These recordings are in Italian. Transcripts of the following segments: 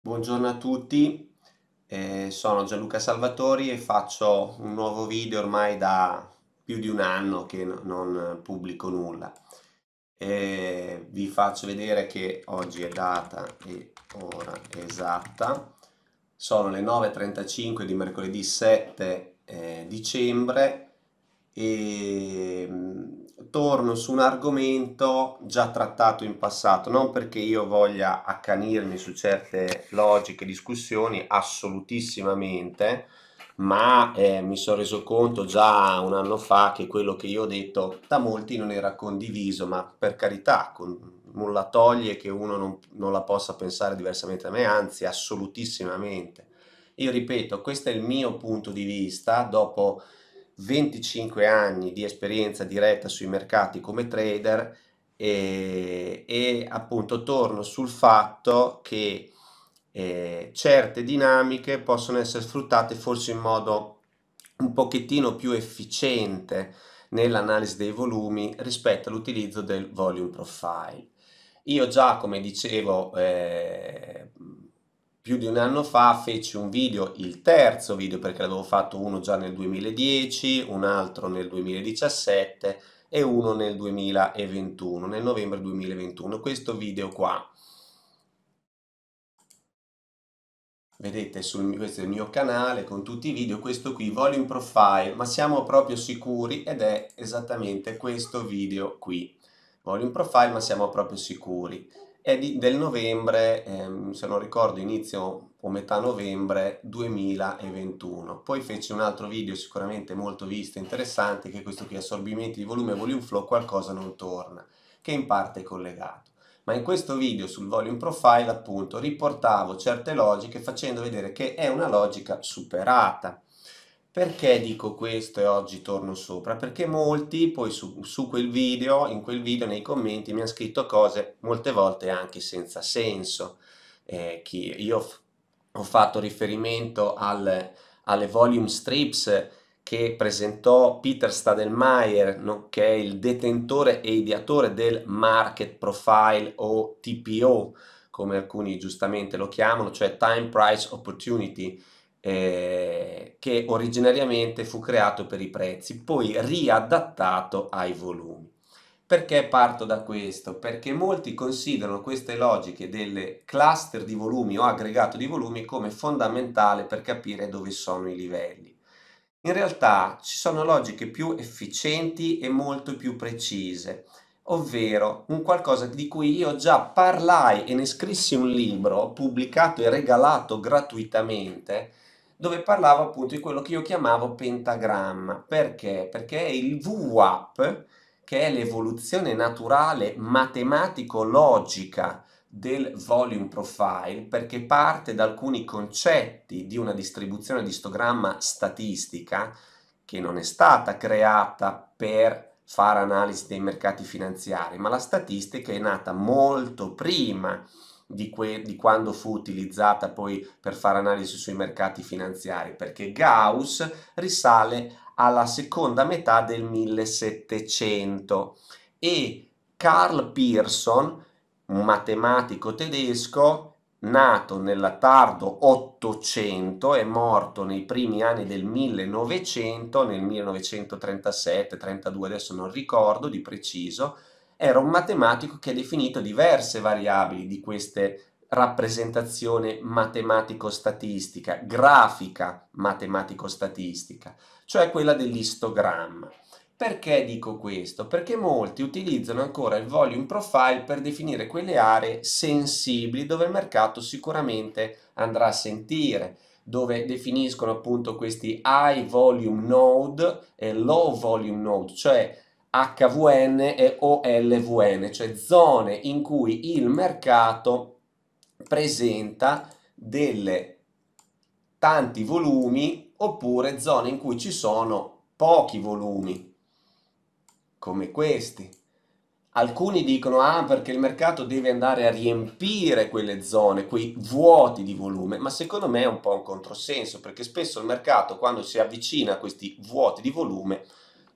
Buongiorno a tutti, eh, sono Gianluca Salvatori e faccio un nuovo video ormai da più di un anno che non pubblico nulla. Eh, vi faccio vedere che oggi è data e ora esatta. Sono le 9.35 di mercoledì 7 eh, dicembre e torno su un argomento già trattato in passato, non perché io voglia accanirmi su certe logiche, discussioni, assolutissimamente, ma eh, mi sono reso conto già un anno fa che quello che io ho detto da molti non era condiviso, ma per carità, con, nulla toglie che uno non, non la possa pensare diversamente da me, anzi assolutissimamente. Io ripeto, questo è il mio punto di vista, dopo 25 anni di esperienza diretta sui mercati come trader e, e appunto torno sul fatto che eh, certe dinamiche possono essere sfruttate forse in modo un pochettino più efficiente nell'analisi dei volumi rispetto all'utilizzo del volume profile. Io già, come dicevo, eh, più di un anno fa feci un video, il terzo video perché l'avevo fatto uno già nel 2010, un altro nel 2017 e uno nel 2021, nel novembre 2021, questo video qua. Vedete, sul, questo è il mio canale con tutti i video, questo qui, volume profile, ma siamo proprio sicuri ed è esattamente questo video qui. Volume profile, ma siamo proprio sicuri è di, del novembre, ehm, se non ricordo inizio o metà novembre 2021. Poi feci un altro video sicuramente molto visto e interessante che è questo qui, assorbimenti di volume e volume flow, qualcosa non torna, che in parte è collegato. Ma in questo video sul volume profile appunto riportavo certe logiche facendo vedere che è una logica superata perché dico questo e oggi torno sopra? Perché molti poi su, su, quel video, in quel video, nei commenti mi hanno scritto cose molte volte anche senza senso. Eh, io ho fatto riferimento al, alle volume strips che presentò Peter Stadelmeier, no? che è il detentore e ideatore del Market Profile o TPO, come alcuni giustamente lo chiamano, cioè Time Price Opportunity eh, che originariamente fu creato per i prezzi, poi riadattato ai volumi. Perché parto da questo? Perché molti considerano queste logiche delle cluster di volumi o aggregato di volumi come fondamentale per capire dove sono i livelli. In realtà ci sono logiche più efficienti e molto più precise, ovvero un qualcosa di cui io già parlai e ne scrissi un libro pubblicato e regalato gratuitamente dove parlavo appunto di quello che io chiamavo pentagramma. Perché? Perché è il VWAP, che è l'evoluzione naturale matematico-logica del volume profile perché parte da alcuni concetti di una distribuzione di istogramma statistica che non è stata creata per fare analisi dei mercati finanziari, ma la statistica è nata molto prima di, que- di quando fu utilizzata poi per fare analisi sui mercati finanziari, perché Gauss risale alla seconda metà del 1700 e Carl Pearson, un matematico tedesco, nato nel tardo 800 e morto nei primi anni del 1900, nel 1937-32 adesso non ricordo di preciso, era un matematico che ha definito diverse variabili di queste rappresentazione matematico-statistica, grafica matematico-statistica, cioè quella dell'istogramma. Perché dico questo? Perché molti utilizzano ancora il volume profile per definire quelle aree sensibili dove il mercato sicuramente andrà a sentire, dove definiscono appunto questi high volume node e low volume node, cioè HVN e OLVN, cioè zone in cui il mercato presenta delle tanti volumi oppure zone in cui ci sono pochi volumi come questi. Alcuni dicono ah perché il mercato deve andare a riempire quelle zone, quei vuoti di volume, ma secondo me è un po' un controsenso perché spesso il mercato quando si avvicina a questi vuoti di volume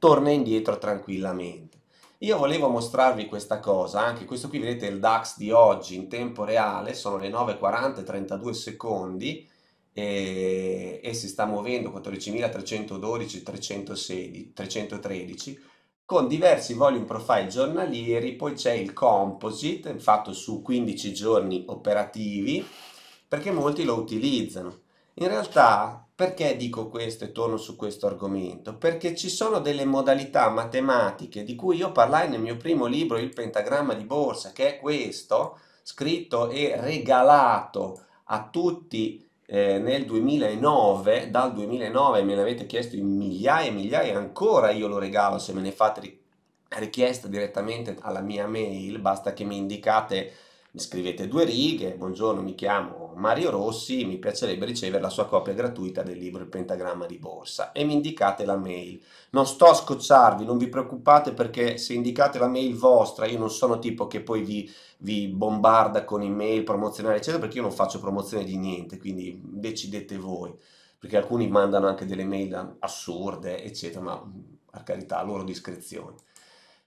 torna indietro tranquillamente. Io volevo mostrarvi questa cosa, anche questo qui vedete il DAX di oggi in tempo reale, sono le 9.40 32 secondi e, e si sta muovendo 14.312, 313 con diversi volume profile giornalieri, poi c'è il composite fatto su 15 giorni operativi perché molti lo utilizzano. In realtà perché dico questo e torno su questo argomento? Perché ci sono delle modalità matematiche di cui io parlai nel mio primo libro, Il pentagramma di borsa, che è questo, scritto e regalato a tutti eh, nel 2009, dal 2009 me l'avete chiesto in migliaia e migliaia, ancora io lo regalo se me ne fate richiesta direttamente alla mia mail, basta che mi indicate, mi scrivete due righe, buongiorno mi chiamo Mario Rossi, mi piacerebbe ricevere la sua copia gratuita del libro Il pentagramma di borsa e mi indicate la mail. Non sto a scocciarvi, non vi preoccupate perché se indicate la mail vostra, io non sono tipo che poi vi, vi bombarda con email promozionali eccetera perché io non faccio promozione di niente, quindi decidete voi, perché alcuni mandano anche delle mail assurde eccetera, ma per carità, a loro discrezione.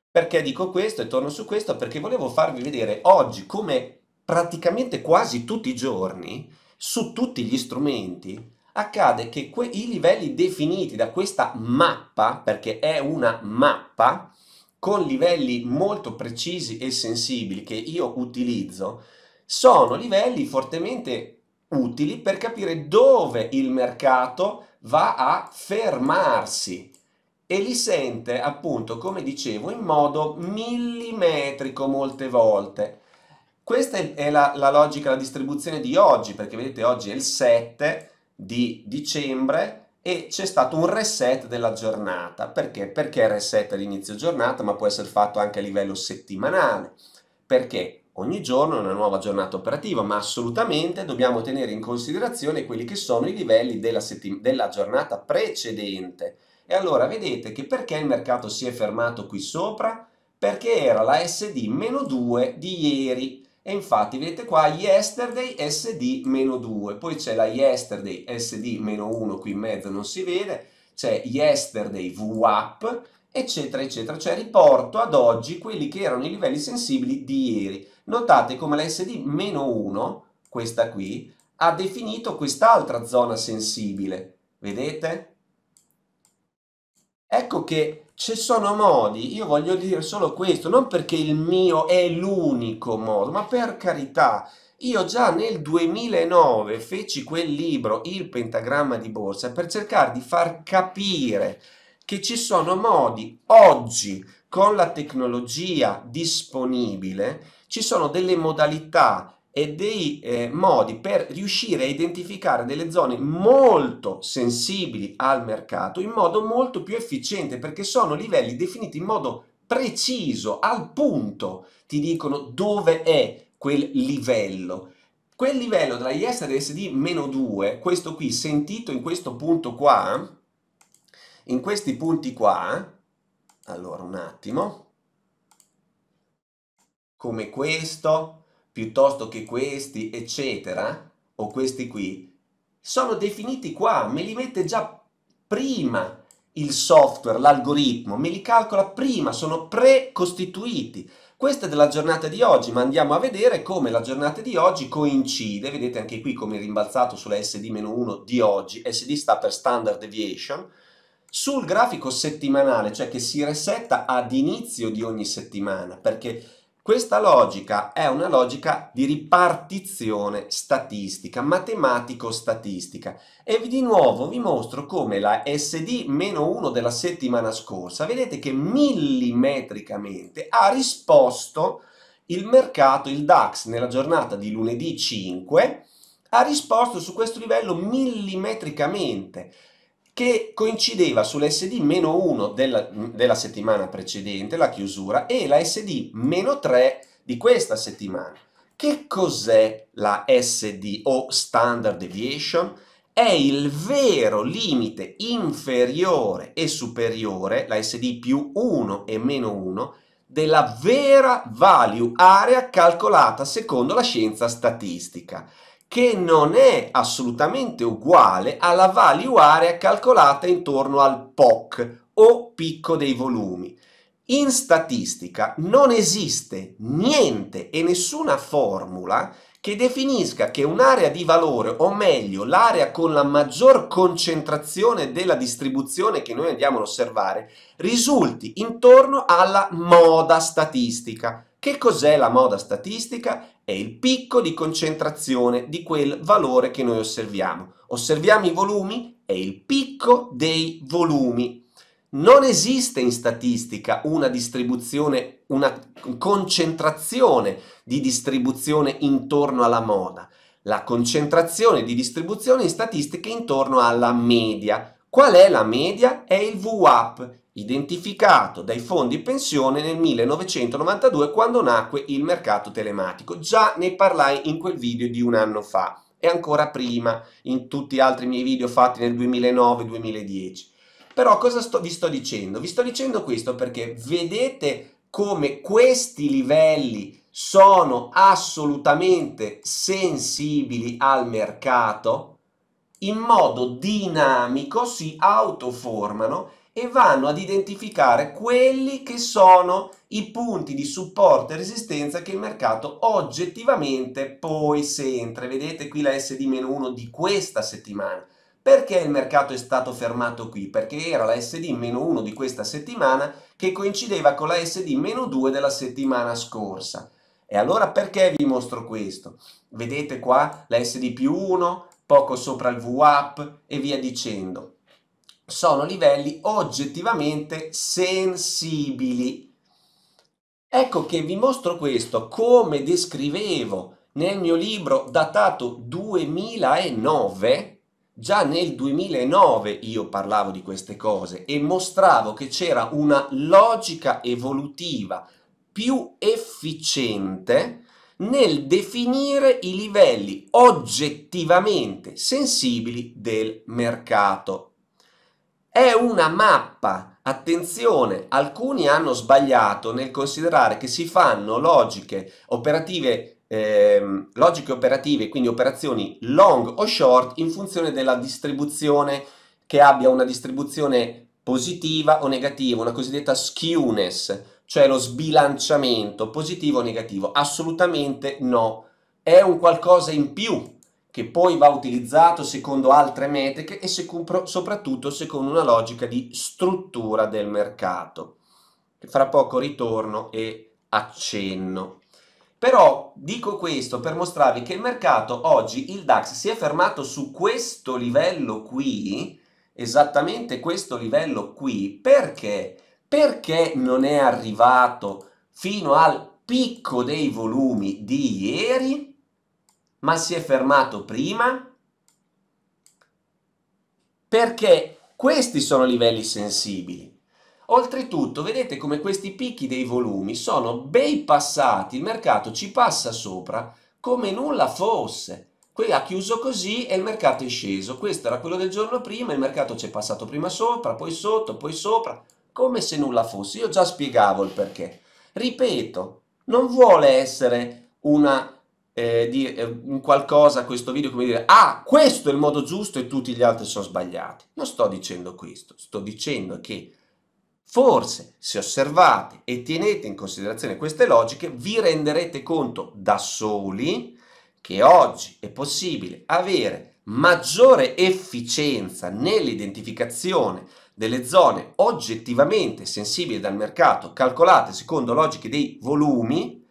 Perché dico questo e torno su questo? Perché volevo farvi vedere oggi come praticamente quasi tutti i giorni, su tutti gli strumenti, accade che que- i livelli definiti da questa mappa, perché è una mappa, con livelli molto precisi e sensibili che io utilizzo, sono livelli fortemente utili per capire dove il mercato va a fermarsi e li sente appunto, come dicevo, in modo millimetrico molte volte. Questa è la, la logica, la distribuzione di oggi, perché vedete oggi è il 7 di dicembre e c'è stato un reset della giornata. Perché? Perché reset all'inizio giornata, ma può essere fatto anche a livello settimanale. Perché ogni giorno è una nuova giornata operativa, ma assolutamente dobbiamo tenere in considerazione quelli che sono i livelli della, della giornata precedente. E allora vedete che perché il mercato si è fermato qui sopra? Perché era la SD-2 di ieri e infatti vedete qua yesterday sd-2, poi c'è la yesterday sd-1 qui in mezzo non si vede, c'è yesterday VWAP, eccetera eccetera, cioè riporto ad oggi quelli che erano i livelli sensibili di ieri. Notate come la sd-1, questa qui, ha definito quest'altra zona sensibile, vedete? Ecco che ci sono modi, io voglio dire solo questo, non perché il mio è l'unico modo, ma per carità, io già nel 2009 feci quel libro, Il pentagramma di borsa, per cercare di far capire che ci sono modi oggi con la tecnologia disponibile, ci sono delle modalità e dei eh, modi per riuscire a identificare delle zone molto sensibili al mercato in modo molto più efficiente perché sono livelli definiti in modo preciso, al punto, ti dicono dove è quel livello. Quel livello della ISRSD-2, questo qui sentito in questo punto qua, in questi punti qua, allora un attimo, come questo, piuttosto che questi, eccetera, o questi qui, sono definiti qua, me li mette già prima il software, l'algoritmo, me li calcola prima, sono precostituiti. Questa è della giornata di oggi, ma andiamo a vedere come la giornata di oggi coincide, vedete anche qui come è rimbalzato sulla SD-1 di oggi, SD sta per Standard Deviation, sul grafico settimanale, cioè che si resetta ad inizio di ogni settimana, perché questa logica è una logica di ripartizione statistica, matematico-statistica e vi di nuovo vi mostro come la SD-1 della settimana scorsa, vedete che millimetricamente ha risposto il mercato, il DAX nella giornata di lunedì 5 ha risposto su questo livello millimetricamente che coincideva sull'SD-1 della, della settimana precedente, la chiusura, e la SD-3 di questa settimana. Che cos'è la SD o Standard Deviation? È il vero limite inferiore e superiore, la SD più 1 e meno 1, della vera value area calcolata secondo la scienza statistica che non è assolutamente uguale alla value area calcolata intorno al POC o picco dei volumi. In statistica non esiste niente e nessuna formula che definisca che un'area di valore, o meglio l'area con la maggior concentrazione della distribuzione che noi andiamo ad osservare, risulti intorno alla moda statistica. Che cos'è la moda statistica? è il picco di concentrazione di quel valore che noi osserviamo. Osserviamo i volumi, è il picco dei volumi. Non esiste in statistica una distribuzione, una concentrazione di distribuzione intorno alla moda. La concentrazione di distribuzione in statistica è intorno alla media. Qual è la media? È il VWAP, identificato dai fondi pensione nel 1992 quando nacque il mercato telematico. Già ne parlai in quel video di un anno fa e ancora prima in tutti gli altri miei video fatti nel 2009-2010. Però cosa sto, vi sto dicendo? Vi sto dicendo questo perché vedete come questi livelli sono assolutamente sensibili al mercato, in modo dinamico si autoformano e vanno ad identificare quelli che sono i punti di supporto e resistenza che il mercato oggettivamente poi sempre, vedete qui la SD-1 di questa settimana, perché il mercato è stato fermato qui? Perché era la SD-1 di questa settimana che coincideva con la SD-2 della settimana scorsa. E allora perché vi mostro questo? Vedete qua la SD 1, poco sopra il VWAP e via dicendo sono livelli oggettivamente sensibili. Ecco che vi mostro questo come descrivevo nel mio libro datato 2009, già nel 2009 io parlavo di queste cose e mostravo che c'era una logica evolutiva più efficiente nel definire i livelli oggettivamente sensibili del mercato. È una mappa. Attenzione, alcuni hanno sbagliato nel considerare che si fanno logiche operative, ehm, logiche operative, quindi operazioni long o short in funzione della distribuzione che abbia una distribuzione positiva o negativa, una cosiddetta skewness, cioè lo sbilanciamento positivo o negativo. Assolutamente no, è un qualcosa in più che poi va utilizzato secondo altre metriche e se, soprattutto secondo una logica di struttura del mercato, fra poco ritorno e accenno. Però dico questo per mostrarvi che il mercato oggi, il DAX, si è fermato su questo livello qui, esattamente questo livello qui, perché? Perché non è arrivato fino al picco dei volumi di ieri? ma si è fermato prima perché questi sono livelli sensibili. Oltretutto, vedete come questi picchi dei volumi sono bei passati, il mercato ci passa sopra come nulla fosse. Qui ha chiuso così e il mercato è sceso. Questo era quello del giorno prima, il mercato ci è passato prima sopra, poi sotto, poi sopra, come se nulla fosse. Io già spiegavo il perché. Ripeto, non vuole essere una eh, di eh, un qualcosa a questo video come dire ah questo è il modo giusto e tutti gli altri sono sbagliati non sto dicendo questo sto dicendo che forse se osservate e tenete in considerazione queste logiche vi renderete conto da soli che oggi è possibile avere maggiore efficienza nell'identificazione delle zone oggettivamente sensibili dal mercato calcolate secondo logiche dei volumi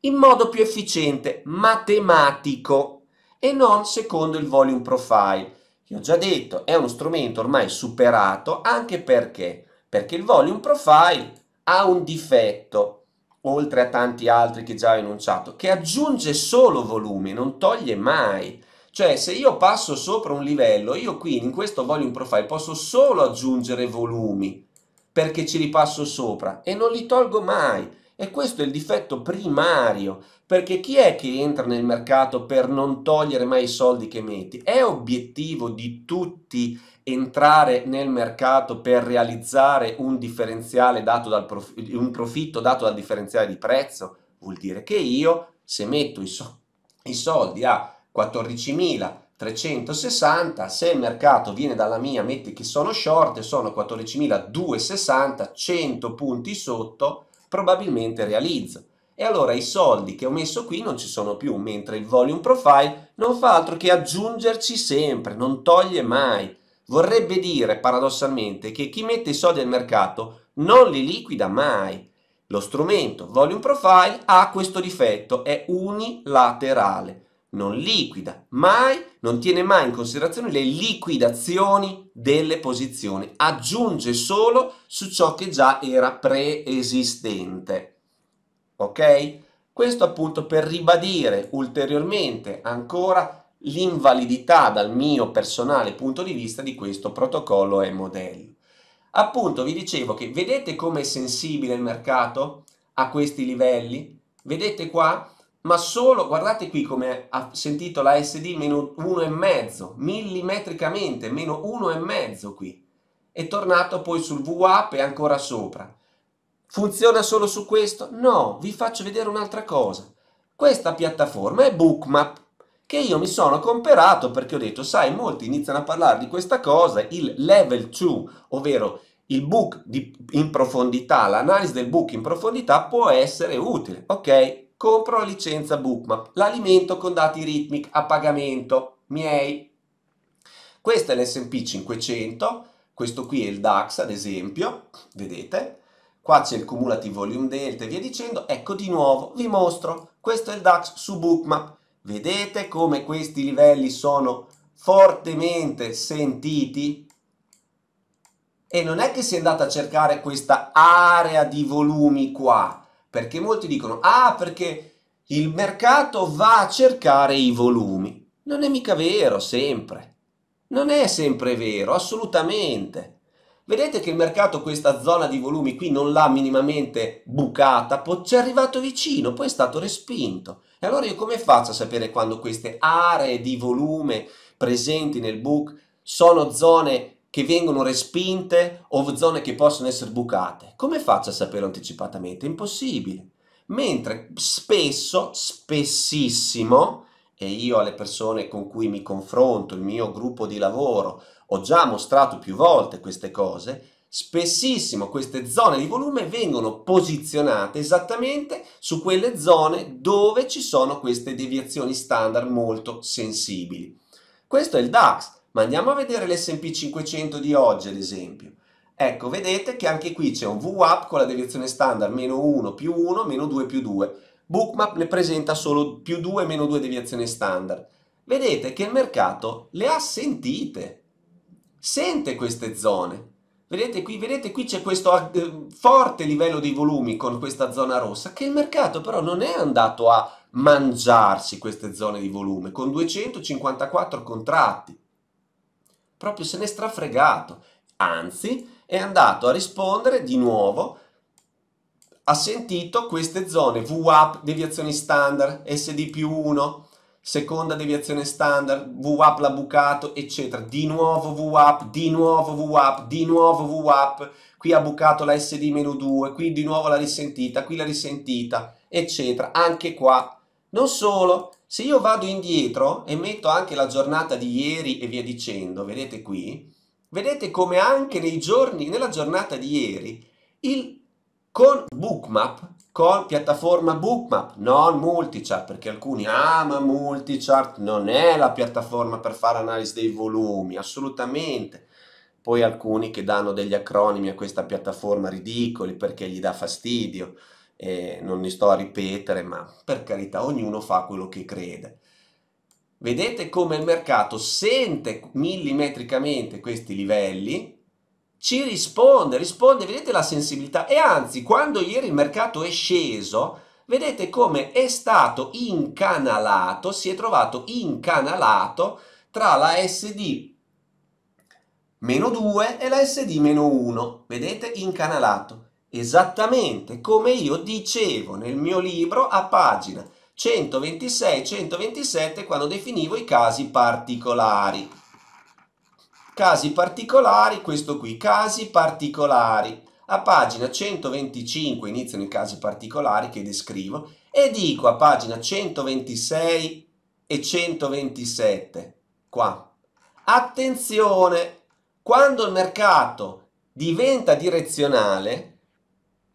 in modo più efficiente, matematico e non secondo il volume profile. Io ho già detto, è uno strumento ormai superato anche perché? Perché il volume profile ha un difetto, oltre a tanti altri che già ho enunciato, che aggiunge solo volume, non toglie mai. Cioè, se io passo sopra un livello, io qui in questo volume profile posso solo aggiungere volumi perché ci ripasso sopra e non li tolgo mai. E questo è il difetto primario, perché chi è che entra nel mercato per non togliere mai i soldi che metti? È obiettivo di tutti entrare nel mercato per realizzare un, differenziale dato dal prof- un profitto dato dal differenziale di prezzo? Vuol dire che io, se metto i, so- i soldi a 14.360, se il mercato viene dalla mia, metti che sono short, sono 14.260, 100 punti sotto, probabilmente realizzo. E allora i soldi che ho messo qui non ci sono più, mentre il volume profile non fa altro che aggiungerci sempre, non toglie mai. Vorrebbe dire paradossalmente che chi mette i soldi al mercato non li liquida mai. Lo strumento volume profile ha questo difetto, è unilaterale non liquida mai, non tiene mai in considerazione le liquidazioni delle posizioni, aggiunge solo su ciò che già era preesistente. Ok? Questo appunto per ribadire ulteriormente ancora l'invalidità dal mio personale punto di vista di questo protocollo e modello. Appunto vi dicevo che vedete come è sensibile il mercato a questi livelli? Vedete qua? ma solo, guardate qui come ha sentito la SD, meno 1,5, millimetricamente, meno 1,5 qui. È tornato poi sul VWAP e ancora sopra. Funziona solo su questo? No, vi faccio vedere un'altra cosa. Questa piattaforma è Bookmap, che io mi sono comperato perché ho detto, sai, molti iniziano a parlare di questa cosa, il level 2, ovvero il book di, in profondità, l'analisi del book in profondità può essere utile, ok? compro la licenza Bookmap, l'alimento con dati Rhythmic a pagamento miei. Questo è l'S&P 500, questo qui è il DAX ad esempio, vedete? Qua c'è il cumulative volume delta e via dicendo. Ecco di nuovo, vi mostro, questo è il DAX su Bookmap. Vedete come questi livelli sono fortemente sentiti? E non è che si è andata a cercare questa area di volumi qua, perché molti dicono, ah perché il mercato va a cercare i volumi. Non è mica vero sempre. Non è sempre vero, assolutamente. Vedete che il mercato questa zona di volumi qui non l'ha minimamente bucata, ci è arrivato vicino, poi è stato respinto. E allora io come faccio a sapere quando queste aree di volume presenti nel book sono zone che vengono respinte o zone che possono essere bucate. Come faccio a sapere anticipatamente? impossibile. Mentre spesso, spessissimo, e io alle persone con cui mi confronto, il mio gruppo di lavoro, ho già mostrato più volte queste cose, spessissimo queste zone di volume vengono posizionate esattamente su quelle zone dove ci sono queste deviazioni standard molto sensibili. Questo è il DAX. Ma andiamo a vedere l'S&P 500 di oggi ad esempio. Ecco, vedete che anche qui c'è un VWAP con la deviazione standard meno 1 più 1 meno 2 più 2. Bookmap ne presenta solo più 2 meno 2 deviazione standard. Vedete che il mercato le ha sentite, sente queste zone. Vedete qui, vedete qui c'è questo eh, forte livello di volumi con questa zona rossa che il mercato però non è andato a mangiarsi queste zone di volume con 254 contratti proprio se ne è strafregato, anzi è andato a rispondere di nuovo ha sentito queste zone VWAP deviazioni standard, SD più 1, seconda deviazione standard, VWAP l'ha bucato, eccetera. Di nuovo VWAP, di nuovo VWAP, di nuovo VWAP, qui ha bucato la SD-2, meno qui di nuovo l'ha risentita, qui l'ha risentita, eccetera. Anche qua. Non solo, se io vado indietro e metto anche la giornata di ieri e via dicendo, vedete qui, vedete come anche nei giorni, nella giornata di ieri, il, con Bookmap, con piattaforma Bookmap, non Multichart, perché alcuni, ah ma Multichart non è la piattaforma per fare analisi dei volumi, assolutamente. Poi alcuni che danno degli acronimi a questa piattaforma ridicoli perché gli dà fastidio eh, non li sto a ripetere, ma per carità, ognuno fa quello che crede. Vedete come il mercato sente millimetricamente questi livelli, ci risponde, risponde, vedete la sensibilità e anzi quando ieri il mercato è sceso, vedete come è stato incanalato, si è trovato incanalato tra la SD meno 2 e la SD meno 1, vedete incanalato esattamente come io dicevo nel mio libro a pagina 126-127 quando definivo i casi particolari. Casi particolari, questo qui, casi particolari. A pagina 125 iniziano i casi particolari che descrivo e dico a pagina 126 e 127, qua. Attenzione, quando il mercato diventa direzionale,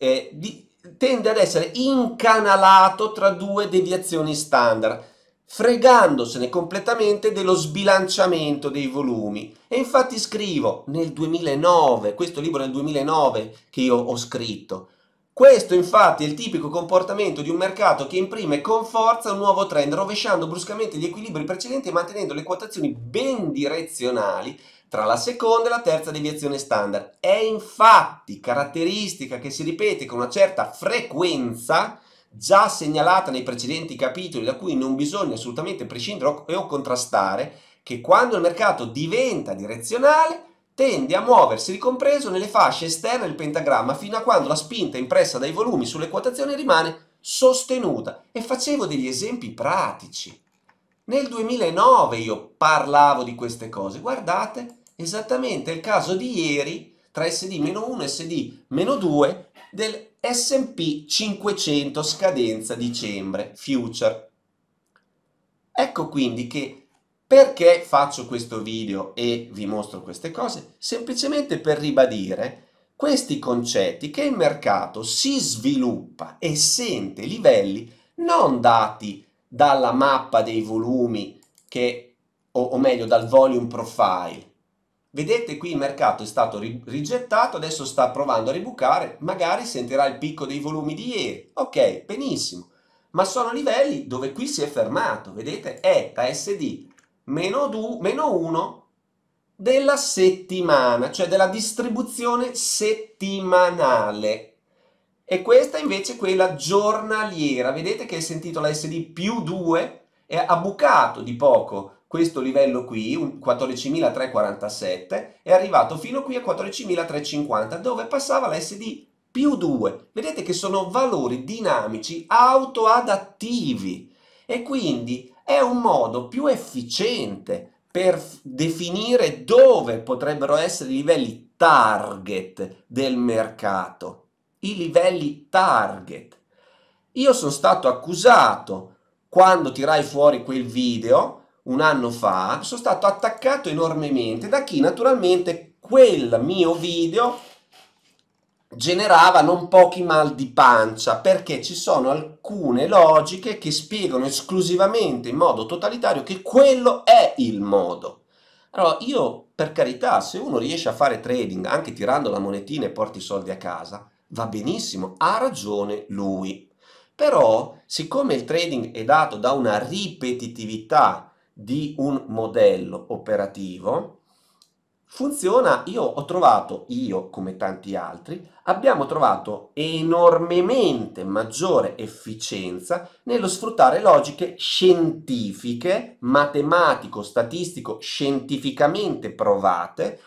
eh, di, tende ad essere incanalato tra due deviazioni standard, fregandosene completamente dello sbilanciamento dei volumi. E infatti scrivo nel 2009, questo libro nel 2009 che io ho scritto, questo infatti è il tipico comportamento di un mercato che imprime con forza un nuovo trend, rovesciando bruscamente gli equilibri precedenti e mantenendo le quotazioni ben direzionali tra la seconda e la terza deviazione standard. È infatti caratteristica che si ripete con una certa frequenza già segnalata nei precedenti capitoli da cui non bisogna assolutamente prescindere o contrastare, che quando il mercato diventa direzionale tende a muoversi ricompreso nelle fasce esterne del pentagramma fino a quando la spinta impressa dai volumi sulle quotazioni rimane sostenuta e facevo degli esempi pratici. Nel 2009 io parlavo di queste cose, guardate, esattamente il caso di ieri tra SD-1 e SD-2 del S&P 500 scadenza dicembre, future. Ecco quindi che perché faccio questo video e vi mostro queste cose? Semplicemente per ribadire questi concetti che il mercato si sviluppa e sente livelli non dati dalla mappa dei volumi che, o, o meglio dal volume profile Vedete qui il mercato è stato rigettato, adesso sta provando a ribucare, magari sentirà il picco dei volumi di ieri. Ok, benissimo. Ma sono livelli dove qui si è fermato, vedete? È da SD meno, 1 della settimana, cioè della distribuzione settimanale. E questa invece è quella giornaliera, vedete che è sentito la SD più 2 e ha bucato di poco questo livello qui, 14.347, è arrivato fino qui a 14.350 dove passava l'SD più 2. Vedete che sono valori dinamici autoadattivi e quindi è un modo più efficiente per definire dove potrebbero essere i livelli target del mercato. I livelli target. Io sono stato accusato quando tirai fuori quel video un anno fa, sono stato attaccato enormemente da chi naturalmente quel mio video generava non pochi mal di pancia perché ci sono alcune logiche che spiegano esclusivamente in modo totalitario che quello è il modo. Allora io per carità se uno riesce a fare trading anche tirando la monetina e porti i soldi a casa va benissimo, ha ragione lui. Però siccome il trading è dato da una ripetitività di un modello operativo funziona, io ho trovato, io come tanti altri, abbiamo trovato enormemente maggiore efficienza nello sfruttare logiche scientifiche, matematico-statistico-scientificamente provate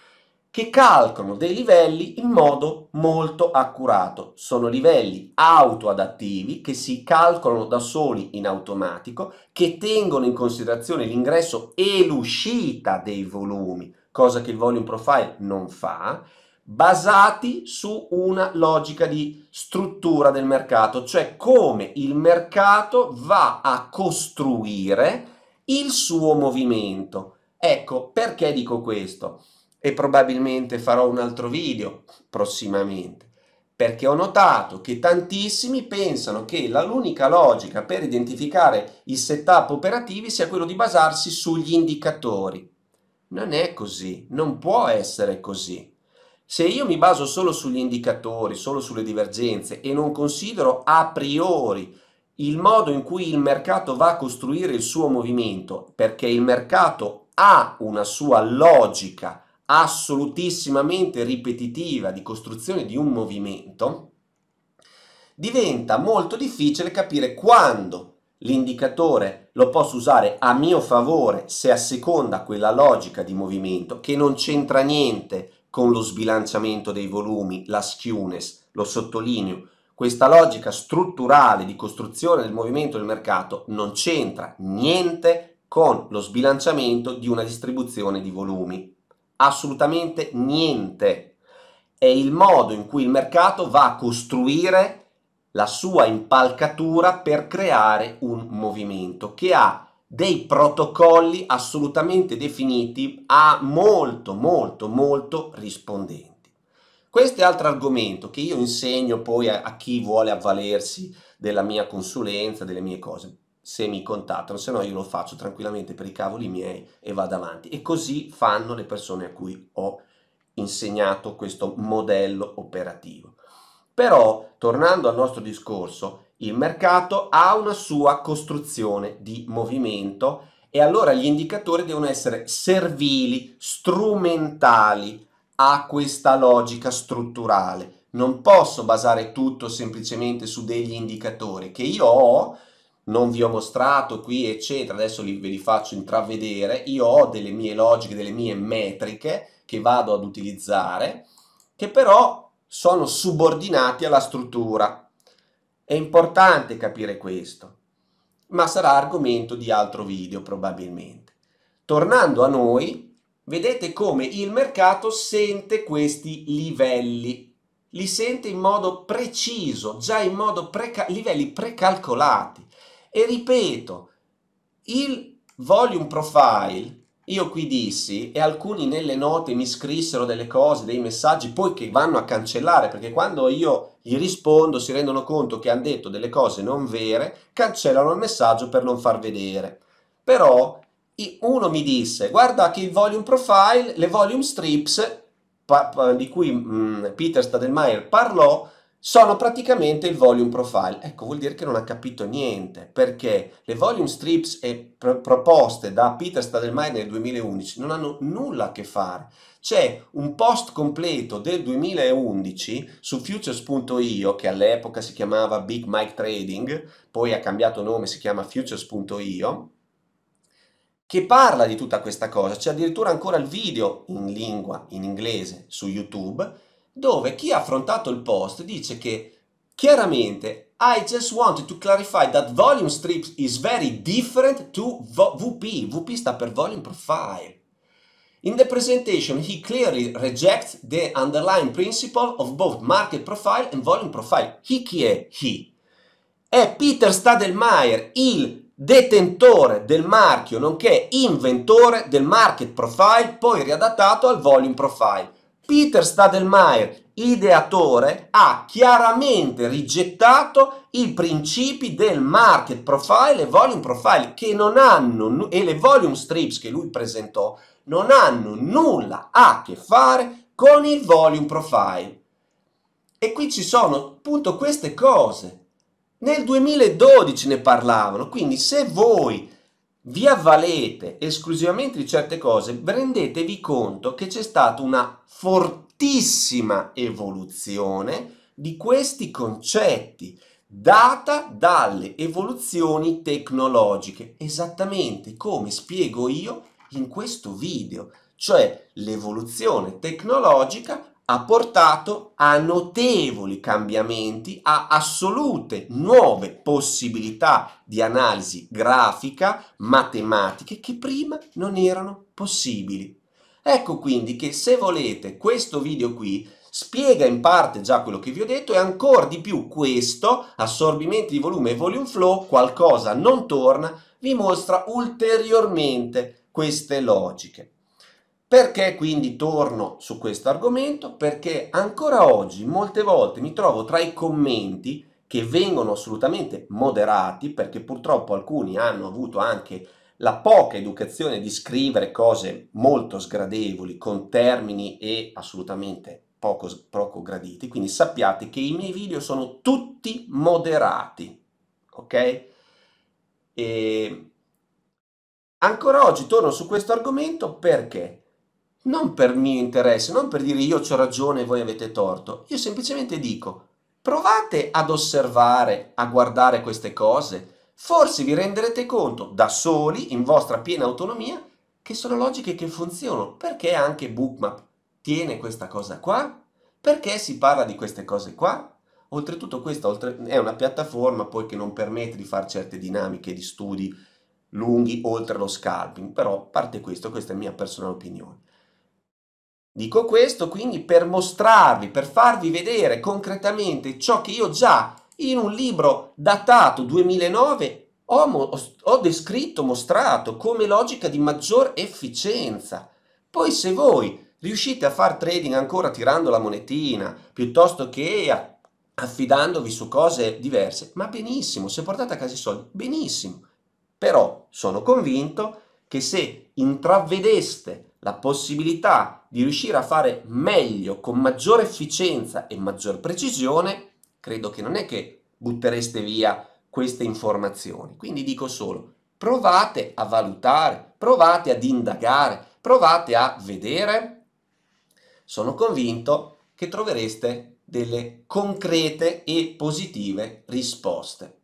che calcolano dei livelli in modo molto accurato. Sono livelli autoadattivi che si calcolano da soli in automatico, che tengono in considerazione l'ingresso e l'uscita dei volumi, cosa che il volume profile non fa, basati su una logica di struttura del mercato, cioè come il mercato va a costruire il suo movimento. Ecco, perché dico questo? e probabilmente farò un altro video prossimamente perché ho notato che tantissimi pensano che l'unica logica per identificare i setup operativi sia quello di basarsi sugli indicatori. Non è così, non può essere così. Se io mi baso solo sugli indicatori, solo sulle divergenze e non considero a priori il modo in cui il mercato va a costruire il suo movimento, perché il mercato ha una sua logica assolutissimamente ripetitiva di costruzione di un movimento, diventa molto difficile capire quando l'indicatore lo posso usare a mio favore se asseconda quella logica di movimento che non c'entra niente con lo sbilanciamento dei volumi, la skewness, lo sottolineo. Questa logica strutturale di costruzione del movimento del mercato non c'entra niente con lo sbilanciamento di una distribuzione di volumi assolutamente niente. È il modo in cui il mercato va a costruire la sua impalcatura per creare un movimento che ha dei protocolli assolutamente definiti a molto molto molto rispondenti. Questo è altro argomento che io insegno poi a, a chi vuole avvalersi della mia consulenza, delle mie cose se mi contattano, se no io lo faccio tranquillamente per i cavoli miei e vado avanti. E così fanno le persone a cui ho insegnato questo modello operativo. Però, tornando al nostro discorso, il mercato ha una sua costruzione di movimento e allora gli indicatori devono essere servili, strumentali a questa logica strutturale. Non posso basare tutto semplicemente su degli indicatori che io ho, non vi ho mostrato qui, eccetera, adesso li, ve li faccio intravedere, io ho delle mie logiche, delle mie metriche che vado ad utilizzare, che però sono subordinati alla struttura. È importante capire questo, ma sarà argomento di altro video probabilmente. Tornando a noi, vedete come il mercato sente questi livelli, li sente in modo preciso, già in modo preca livelli precalcolati. E ripeto, il volume profile, io qui dissi, e alcuni nelle note mi scrissero delle cose, dei messaggi, poi che vanno a cancellare, perché quando io gli rispondo si rendono conto che hanno detto delle cose non vere, cancellano il messaggio per non far vedere. Però uno mi disse, guarda che il volume profile, le volume strips di cui mh, mm, Peter Stadelmeier parlò, sono praticamente il volume profile. Ecco, vuol dire che non ha capito niente, perché le volume strips pro proposte da Peter Stadelmeyer nel 2011 non hanno nulla a che fare. C'è un post completo del 2011 su futures.io, che all'epoca si chiamava Big Mike Trading, poi ha cambiato nome, si chiama futures.io, che parla di tutta questa cosa. C'è addirittura ancora il video in lingua, in inglese, su YouTube, dove chi ha affrontato il post dice che chiaramente I just wanted to clarify that volume strip is very different to VP. VP sta per volume profile. In the presentation, he clearly rejects the underlying principle of both market profile and volume profile. He chi è? He. È Peter Stadelmeier, il detentore del marchio, nonché inventore del market profile, poi riadattato al volume profile. Peter Stadelmeier, ideatore, ha chiaramente rigettato i principi del market profile e volume profile che non hanno, e le volume strips che lui presentò non hanno nulla a che fare con il volume profile. E qui ci sono appunto queste cose. Nel 2012 ne parlavano, quindi se voi vi avvalete esclusivamente di certe cose, rendetevi conto che c'è stata una fortissima evoluzione di questi concetti data dalle evoluzioni tecnologiche, esattamente come spiego io in questo video, cioè l'evoluzione tecnologica ha portato a notevoli cambiamenti, a assolute nuove possibilità di analisi grafica, matematiche, che prima non erano possibili. Ecco quindi che se volete questo video qui spiega in parte già quello che vi ho detto e ancora di più questo, assorbimento di volume e volume flow, qualcosa non torna, vi mostra ulteriormente queste logiche. Perché quindi torno su questo argomento? Perché ancora oggi molte volte mi trovo tra i commenti che vengono assolutamente moderati perché purtroppo alcuni hanno avuto anche la poca educazione di scrivere cose molto sgradevoli con termini e assolutamente poco, poco graditi, quindi sappiate che i miei video sono tutti moderati, ok? E ancora oggi torno su questo argomento perché? non per mio interesse, non per dire io ho ragione e voi avete torto. Io semplicemente dico, provate ad osservare, a guardare queste cose. Forse vi renderete conto da soli, in vostra piena autonomia, che sono logiche che funzionano. Perché anche Bookmap tiene questa cosa qua? Perché si parla di queste cose qua? Oltretutto questa è una piattaforma poi che non permette di fare certe dinamiche di studi lunghi oltre lo scalping, però a parte questo, questa è la mia personale opinione. Dico questo quindi per mostrarvi, per farvi vedere concretamente ciò che io già in un libro datato 2009 ho, mo- ho descritto, mostrato come logica di maggior efficienza. Poi se voi riuscite a fare trading ancora tirando la monetina piuttosto che a- affidandovi su cose diverse, ma benissimo, se portate a casa i soldi, benissimo. Però sono convinto che se intravedeste la possibilità di riuscire a fare meglio, con maggiore efficienza e maggior precisione, credo che non è che buttereste via queste informazioni. Quindi dico solo, provate a valutare, provate ad indagare, provate a vedere. Sono convinto che trovereste delle concrete e positive risposte.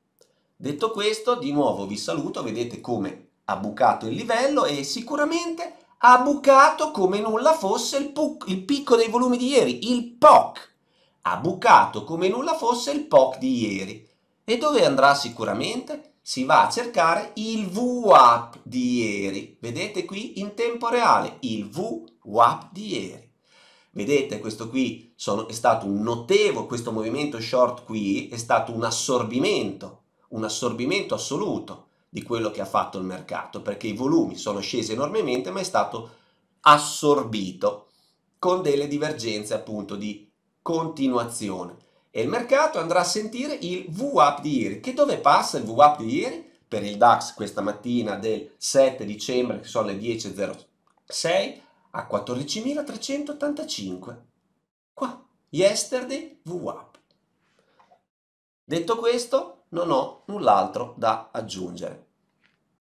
Detto questo, di nuovo vi saluto, vedete come ha bucato il livello e sicuramente ha bucato come nulla fosse il, puc, il picco dei volumi di ieri, il POC. Ha bucato come nulla fosse il POC di ieri. E dove andrà sicuramente? Si va a cercare il VWAP di ieri. Vedete qui in tempo reale, il VWAP di ieri. Vedete, questo qui sono, è stato un notevole, questo movimento short qui è stato un assorbimento, un assorbimento assoluto di quello che ha fatto il mercato, perché i volumi sono scesi enormemente, ma è stato assorbito con delle divergenze appunto di continuazione. E il mercato andrà a sentire il VWAP di ieri. Che dove passa il VWAP di ieri? Per il DAX questa mattina del 7 dicembre, che sono le 10.06, a 14.385. Qua, yesterday VWAP. Detto questo, non ho null'altro da aggiungere.